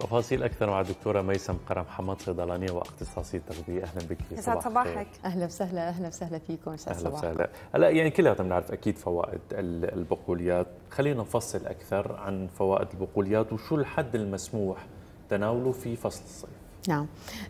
تفاصيل اكثر مع الدكتوره ميسم قرم حماد صيدلانيه واختصاصي تغذيه اهلا بك يسعد صباحك اهلا وسهلا اهلا وسهلا فيكم سعد اهلا وسهلا هلا يعني كلنا بنعرف اكيد فوائد البقوليات خلينا نفصل اكثر عن فوائد البقوليات وشو الحد المسموح تناوله في فصل الصيف نعم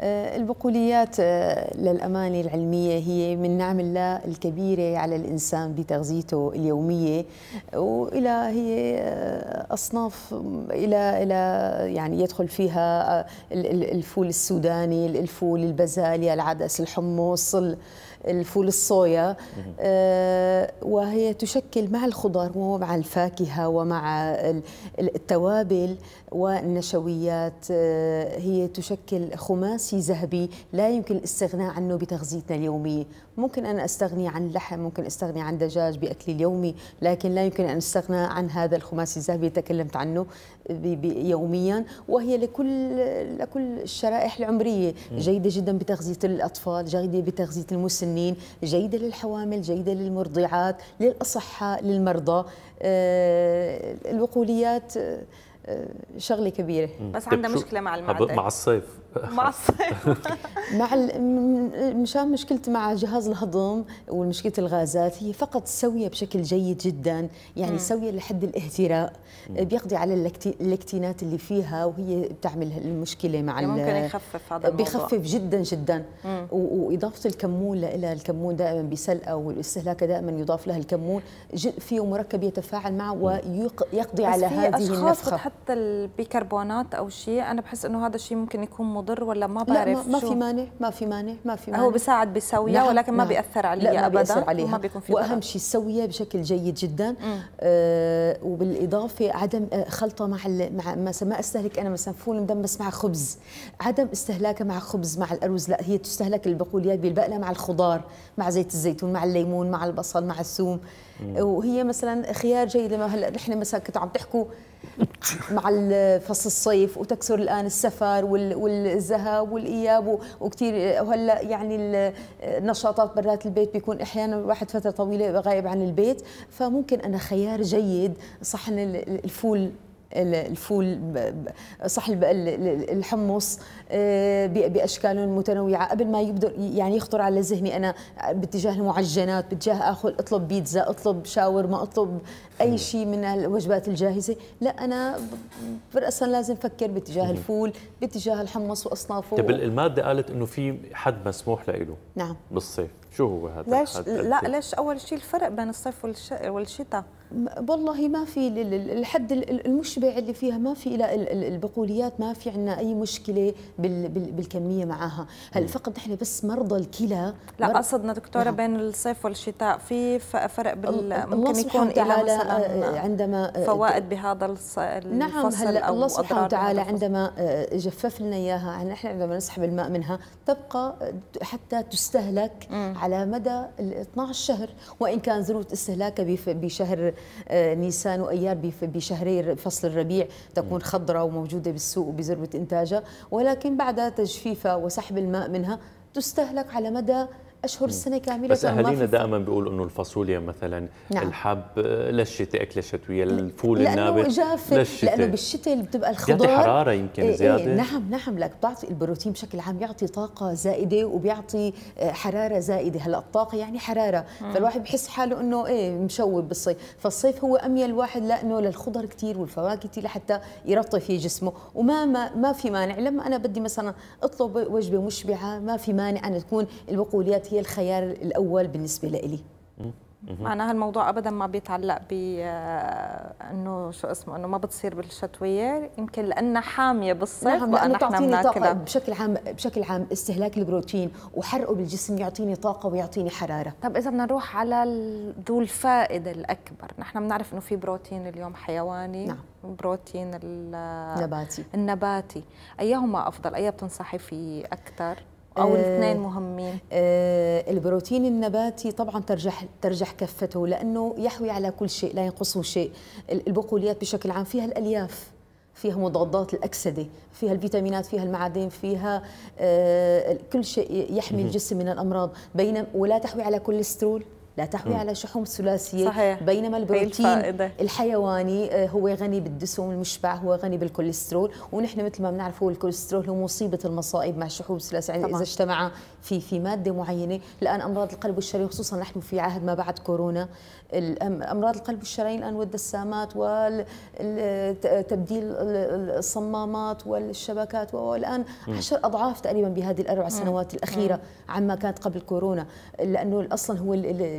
آه، البقوليات آه، للأمانة العلمية هي من نعم الله الكبيرة على الإنسان بتغذيته اليومية وإلى هي آه، أصناف إلى إلى يعني يدخل فيها الفول السوداني الفول البازاليا العدس الحمص الفول الصويا آه، وهي تشكل مع الخضار ومع الفاكهة ومع التوابل والنشويات آه، هي تشكل خماسي ذهبي لا يمكن الاستغناء عنه بتغذيتنا اليومية ممكن أنا أستغني عن لحم ممكن أستغني عن دجاج بأكلي اليومي لكن لا يمكن أن أستغنى عن هذا الخماسي الذهبي تكلمت عنه يوميا وهي لكل لكل الشرائح العمرية جيدة جدا بتغذية الأطفال جيدة بتغذية المسن للمسنين جيدة للحوامل جيدة للمرضعات للأصحاء للمرضى آه، الوقوليات آه، آه، شغله كبيره بس طيب عندها مشكله مع المعدة مع الصيف مع مع مشان مشكلتي مع جهاز الهضم ومشكله الغازات هي فقط سويه بشكل جيد جدا يعني سويه لحد الاهتراء بيقضي على اللكتينات اللي فيها وهي بتعمل المشكله مع يعني ممكن يخفف هذا الموضوع بيخفف جدا جدا واضافه الكمون لها الكمون دائما بسلقه والاستهلاك دائما يضاف لها الكمون فيه مركب يتفاعل معه ويقضي على هذه النفخه حتى في اشخاص بتحط البيكربونات او شيء انا بحس انه هذا الشيء ممكن يكون مضر ولا ما بعرف لا ما, ما في مانع ما في مانع ما في مانع هو بيساعد بيسويها نعم ولكن ما نعم. بياثر عليها لا ما ابدا بيأثر عليها وما بيكون في واهم شيء سويها بشكل جيد جدا آه وبالاضافه عدم آه، خلطه مع مع مثلا ما استهلك انا مثلا فول مدم بس مع خبز عدم استهلاكها مع خبز مع الارز لا هي تستهلك البقوليات بالبقله مع الخضار مع زيت الزيتون مع الليمون مع البصل مع الثوم وهي مثلا خيار جيد لما هلا نحن مثلا كنتوا عم تحكوا مع فصل الصيف وتكسر الان السفر والذهاب والاياب وكثير وهلا يعني النشاطات برات البيت بيكون احيانا الواحد فتره طويله غايب عن البيت فممكن انا خيار جيد صحن الفول الفول صح الحمص آه، باشكاله المتنوعه قبل ما يبدا يعني يخطر على ذهني انا آه، باتجاه المعجنات باتجاه اخذ اطلب بيتزا اطلب شاورما اطلب اي شيء من الوجبات الجاهزه لا انا راسا لازم افكر باتجاه الفول باتجاه الحمص واصنافه طيب الماده قالت انه في حد مسموح له نعم بالصيف شو هو هذا ليش لا ليش اول شيء الفرق بين الصيف والشتاء والله ما في الحد المشبع اللي فيها ما في الى البقوليات ما في عندنا اي مشكله بالكميه معها هل فقط نحن بس مرضى الكلى لا قصدنا دكتوره نعم. بين الصيف والشتاء في فرق بال ممكن يكون الى مثلا آه، آه، عندما آه، فوائد بهذا الفصل نعم هلا الله سبحانه وتعالى عندما جفف لنا اياها نحن عندما نسحب الماء منها تبقى حتى تستهلك مم. على مدى 12 شهر وان كان ذروه استهلاكها بشهر آه، نيسان وأيار بشهري فصل الربيع تكون خضراء وموجودة بالسوق وبذروة إنتاجها ولكن بعد تجفيفها وسحب الماء منها تستهلك على مدى اشهر السنه كامله بس اهالينا دائما بيقولوا انه الفاصوليا مثلا نعم. الحب للشتاء اكله شتويه الفول النابت جافة للشتاء لانه بالشتاء بتبقى الخضار بيعطي حراره يمكن إيه, إيه، زياده إيه نعم نعم لك بتعطي البروتين بشكل عام يعطي طاقه زائده وبيعطي آه، حراره زائده هلا الطاقه يعني حراره مم. فالواحد بحس حاله انه ايه مشوب بالصيف فالصيف هو اميل الواحد لانه للخضر كثير والفواكه كثير لحتى يرطي في جسمه وما ما, ما في مانع لما انا بدي مثلا اطلب وجبه مشبعه ما في مانع ان تكون البقوليات هي الخيار الاول بالنسبه لإلي معناها الموضوع ابدا ما بيتعلق ب آه، انه شو اسمه انه ما بتصير بالشتويه يمكن لانها حاميه بالصيف نعم لانه بتعطيني طاقه بشكل عام بشكل عام استهلاك البروتين وحرقه بالجسم يعطيني طاقه ويعطيني حراره طب اذا بدنا نروح على ذو الفائده الاكبر نحن بنعرف انه في بروتين اليوم حيواني نعم. بروتين النباتي النباتي ايهما افضل اي بتنصحي فيه اكثر او آه، الاثنين مهمين آه، البروتين النباتي طبعا ترجح ترجح كفته لانه يحوي على كل شيء لا ينقصه شيء البقوليات بشكل عام فيها الالياف فيها مضادات الأكسدة فيها الفيتامينات فيها المعادن فيها آه، كل شيء يحمي الجسم من الأمراض بينما ولا تحوي على كوليسترول لا تحوي على شحوم ثلاثيه صحيح. بينما البروتين الحيواني آه، هو غني بالدسم المشبع هو غني بالكوليسترول ونحن مثل ما بنعرف هو الكوليسترول هو مصيبه المصائب مع الشحوم الثلاثيه يعني اذا اجتمع في في ماده معينه الان امراض القلب والشرايين خصوصا نحن في عهد ما بعد كورونا امراض القلب والشرايين الان والدسامات وتبديل الصمامات والشبكات والان عشر اضعاف تقريبا بهذه الاربع سنوات الاخيره عما كانت قبل كورونا لانه اصلا هو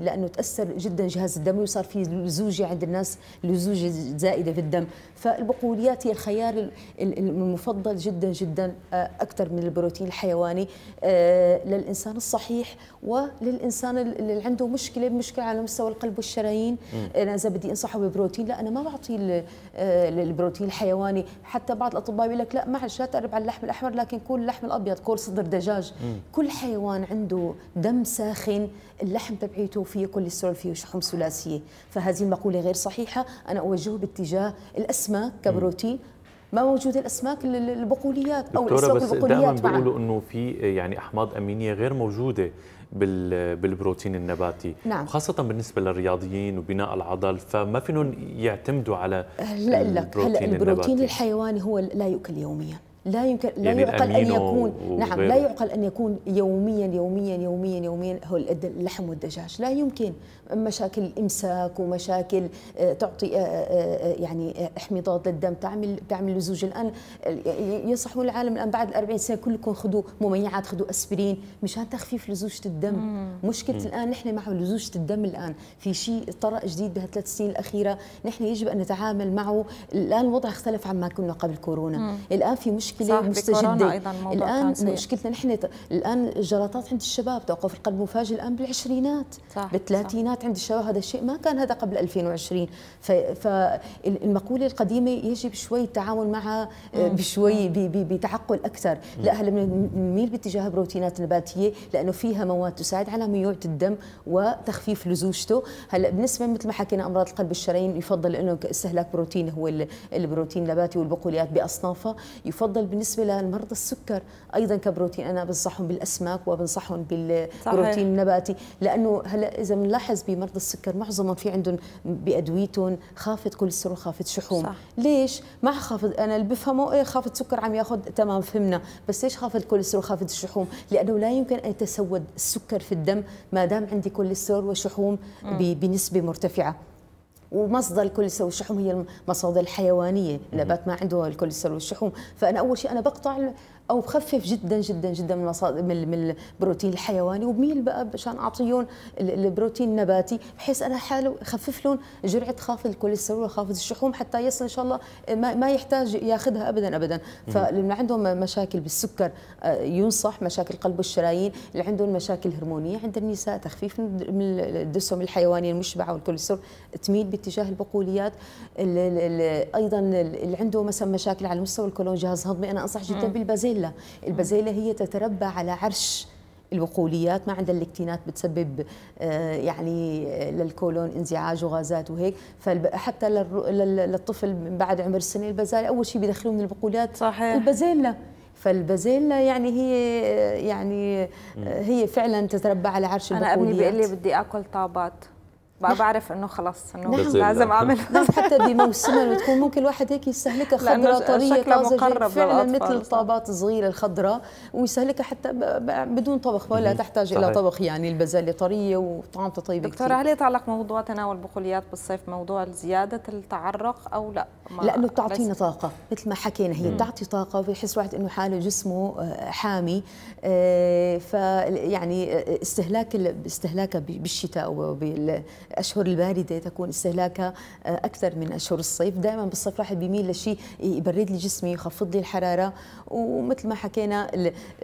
لانه تاثر جدا جهاز الدم وصار في لزوجه عند الناس لزوجه زائده في الدم فالبقوليات هي الخيار المفضل جدا جدا آه، اكثر من البروتين الحيواني آه، للانسان الصحيح وللانسان اللي عنده مشكله مشكله على مستوى القلب والشرايين انا اذا بدي انصحه ببروتين لا انا ما بعطيه آه، البروتين الحيواني حتى بعض الاطباء بيقول لك لا معلش لا تقرب على اللحم الاحمر لكن كل اللحم الابيض كل صدر دجاج كل حيوان عنده دم ساخن اللحم تبعيته الصوفية كل السور فيه ثلاثية فهذه المقولة غير صحيحة أنا أوجهه باتجاه الأسماك كبروتين ما موجود الاسماك البقوليات او الاسماك بس البقوليات دائما بيقولوا انه في يعني احماض امينيه غير موجوده بالبروتين النباتي نعم. خاصة بالنسبة للرياضيين وبناء العضل فما فينهم يعتمدوا على لا البروتين, هلا البروتين النباتي. الحيواني هو لا يؤكل يوميا لا يمكن لا يعني يعقل ان يكون نعم لا يعقل ان يكون يوميا يوميا يوميا يوميا هو اللحم والدجاج لا يمكن مشاكل الامساك ومشاكل آه، تعطي آه، آه، يعني احماضات للدم تعمل تعمل لزوج الان ينصحون العالم الان بعد ال 40 سنه كلكم خذوا مميعات خذوا اسبرين مشان تخفيف لزوجه الدم مشكله الان نحن مع لزوجه الدم الان في شيء طرأ جديد بهالثلاث سنين الاخيره نحن يجب ان نتعامل معه الان الوضع اختلف عما كنا قبل كورونا الان في مشكله مشكله مستجده أيضاً الان مشكلتنا نحن الان الجلطات عند الشباب توقف القلب مفاجئ الان بالعشرينات صح بالثلاثينات صح عند الشباب هذا الشيء ما كان هذا قبل 2020 فالمقوله القديمه يجب شوي التعاون معها آه، بشوي بتعقل اكثر لا هلا بنميل باتجاه بروتينات نباتيه لانه فيها مواد تساعد على ميوعه الدم وتخفيف لزوجته هلا بالنسبه مثل ما حكينا امراض القلب الشرايين يفضل انه استهلاك بروتين هو البروتين النباتي والبقوليات باصنافها يفضل بالنسبه لمرضى السكر ايضا كبروتين انا بنصحهم بالاسماك وبنصحهم بالبروتين النباتي لانه هلا اذا بنلاحظ بمرضى السكر معظمهم في عندهم بادويتهم خافض كوليسترول خافض شحوم صح. ليش مع خافض انا اللي بفهمه ايه خافض سكر عم ياخذ تمام فهمنا بس ليش خافض كوليسترول خافض الشحوم لانه لا يمكن ان يتسود السكر في الدم ما دام عندي كوليسترول وشحوم بنسبه مرتفعه ومصدر الكوليسترول والشحوم هي المصادر الحيوانيه النبات ما عنده الكوليسترول والشحوم فانا اول شيء انا بقطع او بخفف جدا جدا جدا من مصادر من, البروتين الحيواني وبميل بقى عشان اعطيهم البروتين النباتي بحيث انا حاله خفف لهم جرعه خافض الكوليسترول وخافض الشحوم حتى يصل ان شاء الله ما, ما يحتاج ياخذها ابدا ابدا فاللي عندهم مشاكل بالسكر آه، ينصح مشاكل قلب والشرايين اللي عندهم مشاكل هرمونيه عند النساء تخفيف من الدسم الحيواني المشبع والكوليسترول تميل باتجاه البقوليات ايضا اللي عنده مثلا مشاكل على مستوى الكولون جهاز هضمي انا انصح جدا بالبازيل البازيلا البازيلا هي تتربى على عرش الوقوليات ما عندها الاكتينات بتسبب آه، يعني آه، للكولون انزعاج وغازات وهيك فحتى للطفل بعد عمر السنه البازيلا اول شيء بيدخلوه من البقوليات صحيح البازيلا فالبازيلا يعني هي يعني هي فعلا تتربى على عرش البقوليات انا ابني بيقول لي بدي اكل طابات بقى بعرف انه خلاص انه لازم اعملها حتى بموسمها بتكون ممكن الواحد هيك يستهلكها خضراء طريه طازجه فعلا مثل الطابات الصغيره الخضراء ويستهلكها حتى بدون طبخ ولا تحتاج الى طبخ يعني البازلاء طريه وطعمتها طيبه دكتوره هل يتعلق موضوع تناول البقوليات بالصيف موضوع زياده التعرق او لا؟ لانه بتعطينا طاقه مثل ما حكينا هي بتعطي طاقه وبيحس واحد انه حاله جسمه آه، حامي آه، فيعني آه، استهلاك استهلاكها بالشتاء وبال الأشهر الباردة تكون استهلاكها آه، أكثر من أشهر الصيف دائما بالصيف الواحد بيميل لشيء يبرد لي جسمي يخفض لي الحرارة ومثل ما حكينا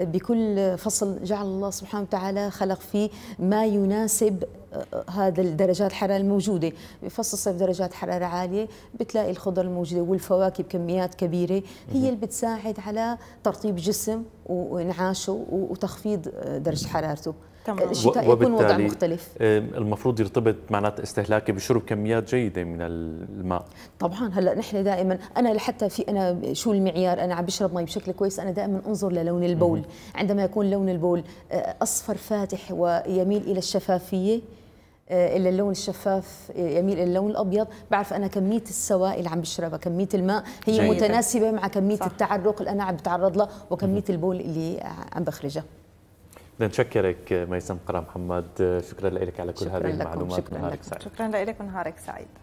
بكل فصل جعل الله سبحانه وتعالى خلق فيه ما يناسب هذا الدرجات الحراره الموجوده بفصل الصيف درجات حراره عاليه بتلاقي الخضر الموجوده والفواكه بكميات كبيره هي اللي بتساعد على ترطيب الجسم وانعاشه وتخفيض درجه حرارته تمام وبالتالي يكون وضع مختلف المفروض يرتبط معناته استهلاكي بشرب كميات جيده من الماء طبعا هلا نحن دائما انا لحتى في انا شو المعيار انا عم بشرب مي بشكل كويس انا دائما انظر للون البول عندما يكون لون البول آه، اصفر فاتح ويميل الى الشفافيه آه، الا اللون الشفاف آه، يميل الى اللون الابيض بعرف انا كميه السوائل اللي عم بشربها كميه الماء هي جيدة. متناسبه مع كميه صح. التعرق اللي انا عم بتعرض له وكميه البول اللي عم بخرجها بدنا نشكرك ميسم قرا محمد شكرا لك على كل هذه المعلومات شكرا لك سعيد شكرا لك ونهارك سعيد